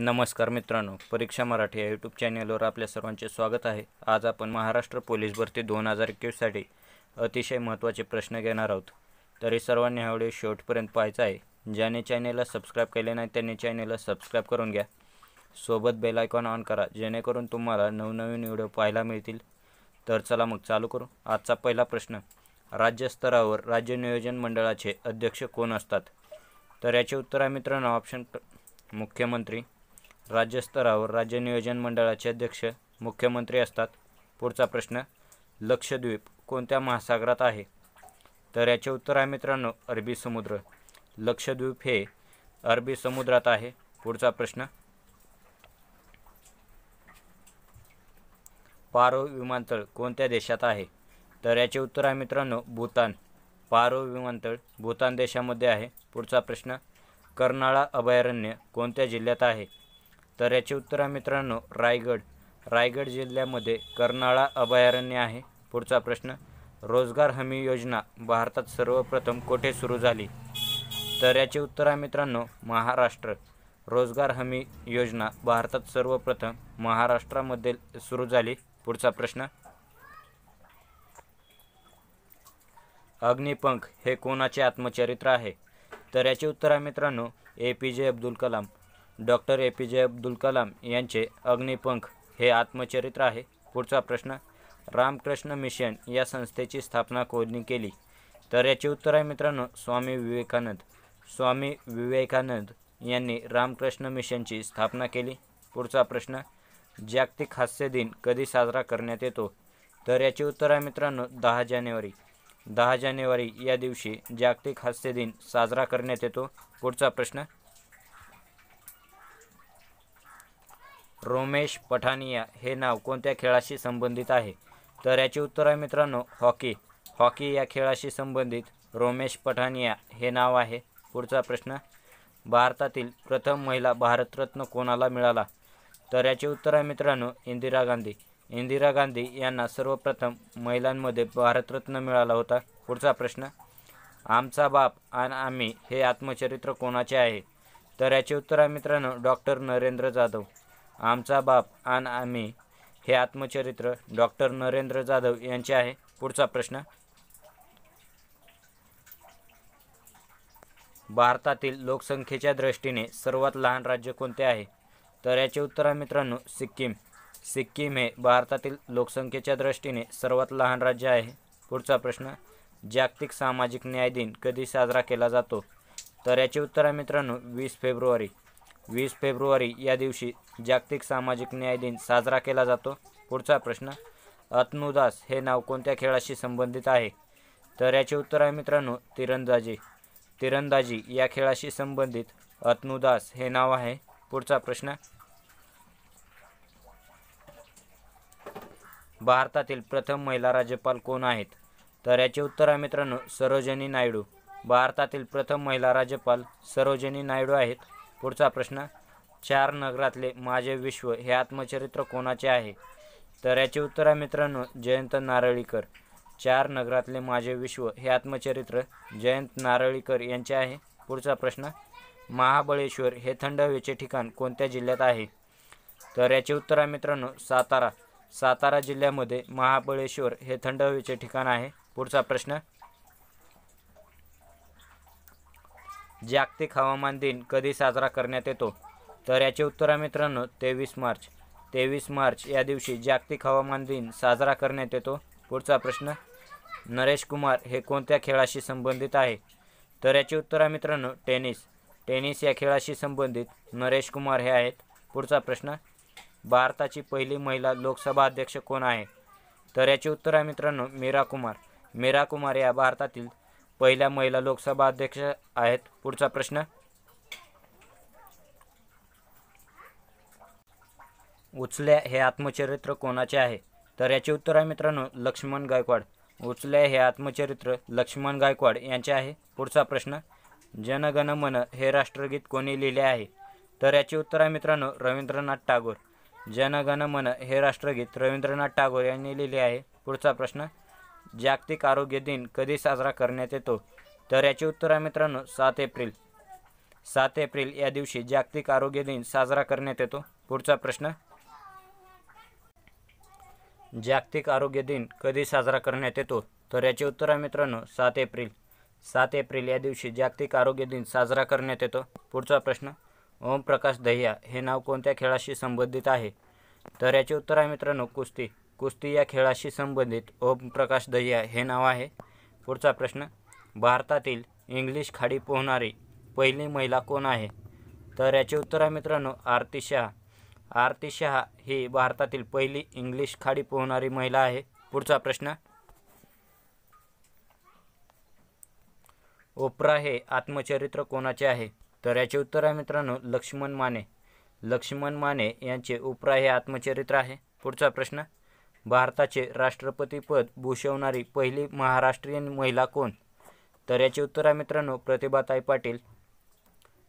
नमस्कार मित्रांनो परीक्षा मराठी या यूट्यूब चॅनलवर आपल्या सर्वांचे स्वागत आहे आज आपण महाराष्ट्र पोलीस भरती दोन हजार एकवीससाठी अतिशय महत्त्वाचे प्रश्न घेणार आहोत तरी सर्वांनी हा व्हिडिओ शेवटपर्यंत पाहायचा आहे ज्याने चॅनेलला सबस्क्राईब केले नाही त्यांनी चॅनेलला सबस्क्राईब करून घ्या सोबत बेल आयकॉन ऑन करा जेणेकरून तुम्हाला नवनवीन व्हिडिओ पाहायला मिळतील तर चला मग चालू करू आजचा पहिला प्रश्न राज्यस्तरावर राज्य नियोजन मंडळाचे अध्यक्ष कोण असतात तर याचे उत्तर आहे मित्रांनो ऑप्शन मुख्यमंत्री राज्यस्तरावर राज्य नियोजन मंडळाचे अध्यक्ष मुख्यमंत्री असतात पुढचा प्रश्न लक्षद्वीप कोणत्या महासागरात आहे तर याचे उत्तर आहे मित्रांनो अरबी समुद्र लक्षद्वीप हे अरबी समुद्रात आहे पुढचा प्रश्न पारो विमानतळ कोणत्या देशात आहे तर याचे उत्तर आहे मित्रांनो भूतान पारो विमानतळ भूतान देशामध्ये आहे पुढचा प्रश्न कर्नाळा अभयारण्य कोणत्या जिल्ह्यात आहे तर याचे उत्तर आहे मित्रांनो रायगड रायगड जिल्ह्यामध्ये कर्नाळा अभयारण्य आहे पुढचा प्रश्न रोजगार हमी योजना भारतात सर्वप्रथम कोठे सुरू झाली तर याचे उत्तर आहे मित्रांनो महाराष्ट्र रोजगार हमी योजना भारतात सर्वप्रथम महाराष्ट्रामध्ये सुरू झाली पुढचा प्रश्न अग्निपंख हे कोणाचे आत्मचरित्र आहे तर याचे उत्तर आहे मित्रांनो A P J Abdul Kalam doctor A P J Abdul Kalam यांचे अग्निपंख हे आत्मचरित्र आहे पुढचा प्रश्न रामकृष्ण मिशन या संस्थेची स्थापना कोणी केली तर याचे उत्तर आहे मित्रांनो स्वामी विवेकानंद स्वामी विवेकानंद यांनी रामकृष्ण मिशनची स्थापना केली पुढचा प्रश्न जागतिक हास्य दिन कधी साजरा करण्यात येतो तर याचे उत्तर आहे मित्रांनो दहा जानेवारी दहा जानेवारी या दिवशी जागतिक हास्य दिन साजरा करण्यात येतो पुढचा प्रश्न रोमेश पठानिया हे नाव कोणत्या खेळाशी संबंधित आहे तर याचे उत्तर आहे मित्रांनो हॉकी हॉकी या खेळाशी संबंधित रोमेश पठानिया हे नाव आहे पुढचा प्रश्न भारतातील प्रथम महिला भारतरत्न कोणाला मिळाला तर याचे उत्तर आहे मित्रांनो इंदिरा गांधी इंदिरा गांधी यांना सर्वप्रथम महिलांमध्ये भारतरत्न मिळाला होता पुढचा प्रश्न आमचा बाप आणि आम्ही हे आत्मचरित्र कोणाचे आहे तर याचे उत्तर आहे मित्रांनो डॉक्टर नरेंद्र जाधव आमचा बाप आणि आम्ही हे आत्मचरित्र डॉक्टर नरेंद्र जाधव यांचे आहे पुढचा प्रश्न भारतातील लोकसंख्येच्या दृष्टीने सर्वात लहान राज्य कोणते आहे तर याचे उत्तर आहे मित्रांनो सिक्कीम सिक्कीम हे भारतातील लोकसंख्येच्या दृष्टीने सर्वात लहान राज्य आहे पुढचा प्रश्न जागतिक सामाजिक न्याय दिन कधी साजरा केला जातो तर याचे उत्तर आहे मित्रांनो वीस फेब्रुवारी वीस फेब्रुवारी या दिवशी जागतिक सामाजिक न्याय दिन साजरा केला जातो पुढचा प्रश्न अतनुदास हे नाव कोणत्या खेळाशी संबंधित आहे तर याचे उत्तर आहे मित्रांनो तिरंदाजी तिरंदाजी या खेळाशी संबंधित अतनुदास हे नाव आहे पुढचा प्रश्न भारतातील प्रथम महिला राज्यपाल कोण आहेत तर याचे उत्तर आहे मित्रांनो सरोजनी नायडू भारतातील प्रथम महिला राज्यपाल सरोजनी नायडू आहेत पुढचा प्रश्न चार नगरातले माझे विश्व हे आत्मचरित्र कोणाचे आहे तर याचे उत्तर आहे मित्रांनो जयंत नारळीकर चार नगरातले माझे विश्व हे आत्मचरित्र जयंत नारळीकर यांचे आहे पुढचा प्रश्न महाबळेश्वर हे थंड हवेचे ठिकाण कोणत्या जिल्ह्यात आहे तर याचे उत्तर आहे मित्रांनो सातारा सातारा जिल्ह्यामध्ये महाबळेश्वर हे थंड हवेचे ठिकाण आहे पुढचा प्रश्न जागतिक हवामान दिन कधी साजरा करण्यात येतो तर याचे उत्तर आहे मित्रांनो तेवीस मार्च तेवीस मार्च या दिवशी जागतिक हवामान दिन साजरा करण्यात येतो पुढचा प्रश्न नरेश कुमार हे कोणत्या खेळाशी संबंधित आहे तर याचे उत्तर आहे मित्रांनो टेनिस टेनिस या खेळाशी संबंधित नरेश कुमार हे आहेत पुढचा प्रश्न भारताची पहिली महिला लोकसभा अध्यक्ष कोण आहे तर याचे उत्तर आहे मित्रांनो मीरा कुमार मीरा कुमार या भारतातील पहिल्या महिला लोकसभा अध्यक्ष आहेत पुढचा प्रश्न उचल्या हे आत्मचरित्र कोणाचे आहे तर याचे उत्तर आहे मित्रांनो लक्ष्मण गायकवाड उचल्या हे आत्मचरित्र लक्ष्मण गायकवाड यांचे आहे पुढचा प्रश्न जनगण मन हे राष्ट्रगीत कोणी लिहिले आहे तर याचे उत्तर आहे मित्रांनो रवींद्रनाथ टागोर जनगण मन हे राष्ट्रगीत रवींद्रनाथ टागोर यांनी लिहिले आहे पुढचा प्रश्न जागतिक आरोग्य दिन कधी साजरा करण्यात येतो तर याचे उत्तर आहे मित्रांनो सात एप्रिल सात एप्रिल या दिवशी जागतिक आरोग्य दिन साजरा करण्यात येतो पुढचा प्रश्न जागतिक आरोग्य दिन कधी साजरा करण्यात येतो तर याचे उत्तर आहे मित्रांनो सात एप्रिल सात एप्रिल या दिवशी जागतिक आरोग्य दिन साजरा करण्यात येतो पुढचा प्रश्न ओमप्रकाश दहिया हे नाव कोणत्या खेळाशी संबंधित आहे तर याचे उत्तर आहे मित्रांनो कुस्ती कुस्ती या खेळाशी संबंधित ओमप्रकाश दहिया हे नाव आहे पुढचा प्रश्न भारतातील इंग्लिश खाडी पोहणारी पहिली महिला कोण आहे तर याचे उत्तर आहे मित्रांनो आरती शहा आरती शहा ही भारतातील पहिली इंग्लिश खाडी पोहणारी महिला आहे पुढचा प्रश्न ओपरा हे आत्मचरित्र कोणाचे आहे तर याचे उत्तर आहे मित्रांनो लक्ष्मण माने लक्ष्मण माने यांचे ओपरा हे आत्मचरित्र आहे पुढचा प्रश्न भारताचे राष्ट्रपतीपद भूषवणारी पहिली महाराष्ट्रीयन महिला कोण तर याचे उत्तर आहे मित्रांनो प्रतिभाताई पाटील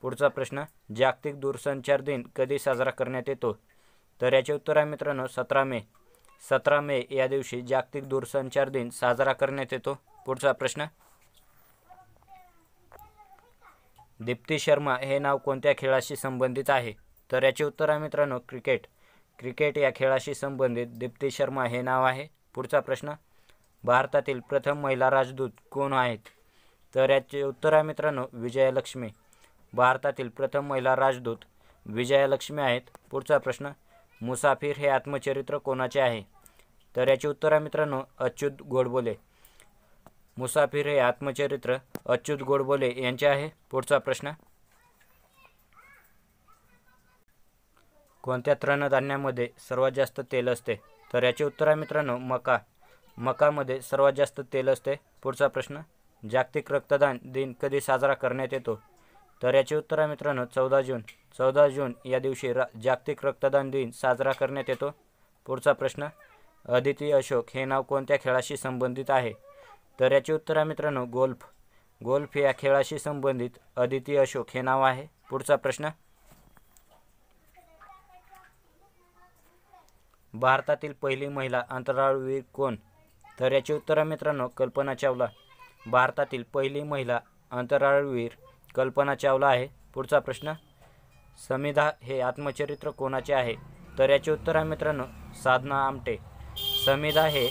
पुढचा प्रश्न जागतिक दूरसंचार दिन कधी साजरा करण्यात येतो तर याचे उत्तर आहे मित्रांनो सतरा मे सतरा मे या दिवशी जागतिक दूरसंचार दिन साजरा करण्यात येतो पुढचा प्रश्न दीप्ती शर्मा हे नाव कोणत्या खेळाशी संबंधित आहे तर याचे उत्तर आहे मित्रांनो क्रिकेट क्रिकेट या खेळाशी संबंधित दीप्ती शर्मा हे नाव आहे पुढचा प्रश्न भारतातील प्रथम महिला राजदूत कोण आहेत तर याचे उत्तर आहे मित्रांनो विजयालक्ष्मी भारतातील प्रथम महिला राजदूत विजयालक्ष्मी आहेत पुढचा प्रश्न मुसाफिर हे आत्मचरित्र कोणाचे आहे तर याचे उत्तर आहे मित्रांनो अच्युत गोडबोले मुसाफिर हे आत्मचरित्र अच्युत गोडबोले यांचे आहे पुढचा प्रश्न कोणत्या तृणधान्यामध्ये सर्वात जास्त तेल असते तर याचे उत्तर आहे मित्रांनो मका मकामध्ये सर्वात जास्त तेल असते पुढचा प्रश्न जागतिक रक्तदान दिन कधी साजरा करण्यात येतो तर याचे उत्तर आहे मित्रांनो चौदा जून चौदा जून या दिवशी रा जागतिक रक्तदान दिन साजरा करण्यात येतो पुढचा प्रश्न अदिती अशोक हे नाव कोणत्या खेळाशी संबंधित आहे तर याचे उत्तर आहे मित्रांनो गोल्फ गोल्फ या खेळाशी संबंधित अदिती अशोक हे नाव आहे पुढचा प्रश्न भारतातील पहिली महिला अंतराळवीर कोण तर याचे उत्तर आहे मित्रांनो कल्पना चावला भारतातील पहिली महिला अंतराळवीर कल्पना चावला आहे पुढचा प्रश्न समिधा हे आत्मचरित्र कोणाचे आहे तर याचे उत्तर आहे मित्रांनो साधना आमटे समिधा हे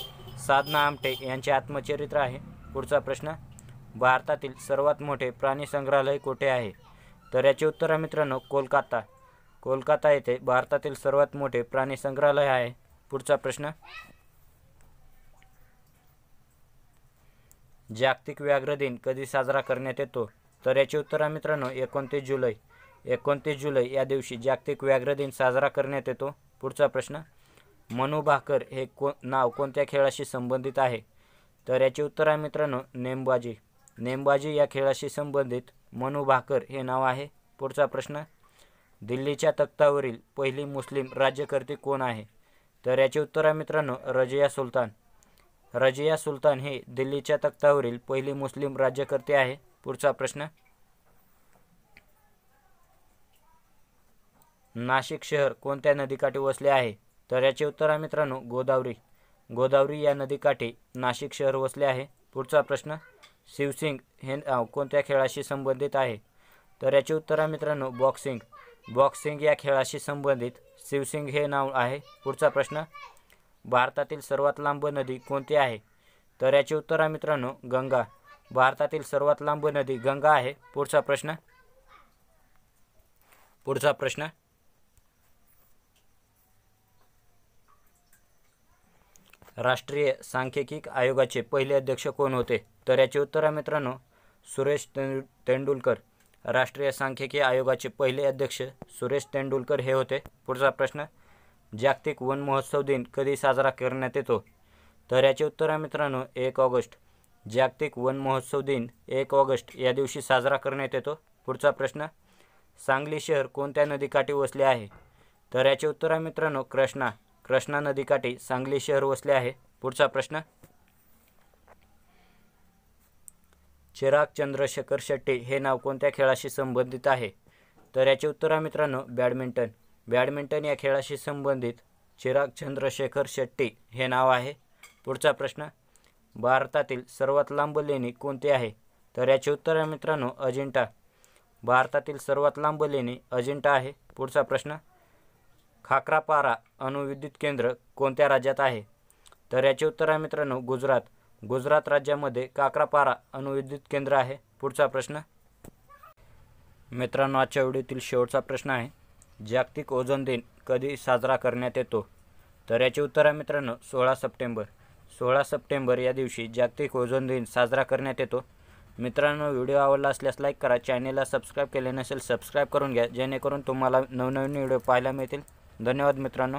साधना आमटे यांचे आत्मचरित्र आहे पुढचा प्रश्न भारतातील सर्वात मोठे प्राणी संग्रहालय कुठे आहे तर याचे उत्तर आहे मित्रांनो कोलकाता कोलकाता येथे भारतातील सर्वात मोठे प्राणी संग्रहालय आहे पुढचा प्रश्न जागतिक व्याघ्र दिन कधी साजरा करण्यात येतो तर याचे उत्तर आहे मित्रांनो एकोणतीस जुलै एकोणतीस जुलै या दिवशी जागतिक व्याघ्र दिन साजरा करण्यात येतो पुढचा प्रश्न मनू भाकर हे को नाव कोणत्या खेळाशी संबंधित आहे तर याचे उत्तर आहे मित्रांनो नेमबाजी नेमबाजी या खेळाशी संबंधित मनू भाकर हे नाव आहे पुढचा प्रश्न दिल्लीच्या तख्तावरील पहिली मुस्लिम राज्यकर्ती कोण आहे तर याचे उत्तर आहे मित्रांनो रजिया सुलतान रजिया सुलतान हे दिल्लीच्या तख्तावरील पहिली मुस्लिम राज्यकर्ते आहे पुढचा प्रश्न नाशिक शहर कोणत्या नदीकाठी वसले आहे तर याचे उत्तर आहे मित्रांनो गोदावरी गोदावरी या नदीकाठी नाशिक शहर वसले आहे पुढचा प्रश्न शिवसिंग हे कोणत्या खेळाशी संबंधित आहे तर याचे उत्तर आहे मित्रांनो बॉक्सिंग बॉक्सिंग या खेळाशी संबंधित शिवसिंग हे नाव आहे पुढचा प्रश्न भारतातील सर्वात लांब नदी कोणती आहे तर याचे उत्तर आहे मित्रांनो गंगा भारतातील सर्वात लांब नदी गंगा आहे पुढचा प्रश्न पुढचा प्रश्न राष्ट्रीय सांख्यिकी आयोगाचे पहिले अध्यक्ष कोण होते तर याचे उत्तर आहे मित्रांनो सुरेश तेंडुलकर राष्ट्रीय सांख्यिकी आयोगाचे पहिले अध्यक्ष सुरेश तेंडुलकर हे होते पुढचा प्रश्न जागतिक वन महोत्सव दिन कधी साजरा करण्यात येतो तर याचे उत्तर आहे मित्रांनो एक ऑगस्ट जागतिक वन महोत्सव दिन एक ऑगस्ट या दिवशी साजरा करण्यात येतो पुढचा प्रश्न सांगली शहर कोणत्या नदीकाठी वसले आहे तर याचे उत्तर आहे मित्रांनो कृष्णा कृष्णा नदीकाठी सांगली शहर वसले आहे पुढचा प्रश्न चिराग चंद्रशेखर शेट्टी हे नाव कोणत्या खेळाशी संबंधित आहे तर याचे उत्तर आहे मित्रांनो बॅडमिंटन बॅडमिंटन या खेळाशी संबंधित चिराग चंद्रशेखर शेट्टी हे नाव आहे पुढचा प्रश्न भारतातील सर्वात लांब लेणी कोणती आहे तर याचे उत्तर आहे मित्रांनो अजिंठा भारतातील सर्वात लांब लेणी अजिंठा आहे पुढचा प्रश्न खाकरापारा अणुविद्युत केंद्र कोणत्या राज्यात आहे तर याचे उत्तर आहे मित्रांनो गुजरात गुजरात राज्यामध्ये काक्रापारा अणुविद्युत केंद्र आहे पुढचा प्रश्न मित्रांनो आजच्या व्हिडिओतील शेवटचा प्रश्न आहे जागतिक ओझोन दिन कधी साजरा करण्यात येतो तर याचे उत्तर आहे मित्रांनो सोळा सप्टेंबर सोळा सप्टेंबर या दिवशी जागतिक ओझोन दिन साजरा करण्यात येतो मित्रांनो व्हिडिओ आवडला असल्यास लाईक करा चॅनेलला सबस्क्राईब केले नसेल सबस्क्राईब करून घ्या जेणेकरून तुम्हाला नवनवीन व्हिडिओ पाहायला मिळतील धन्यवाद मित्रांनो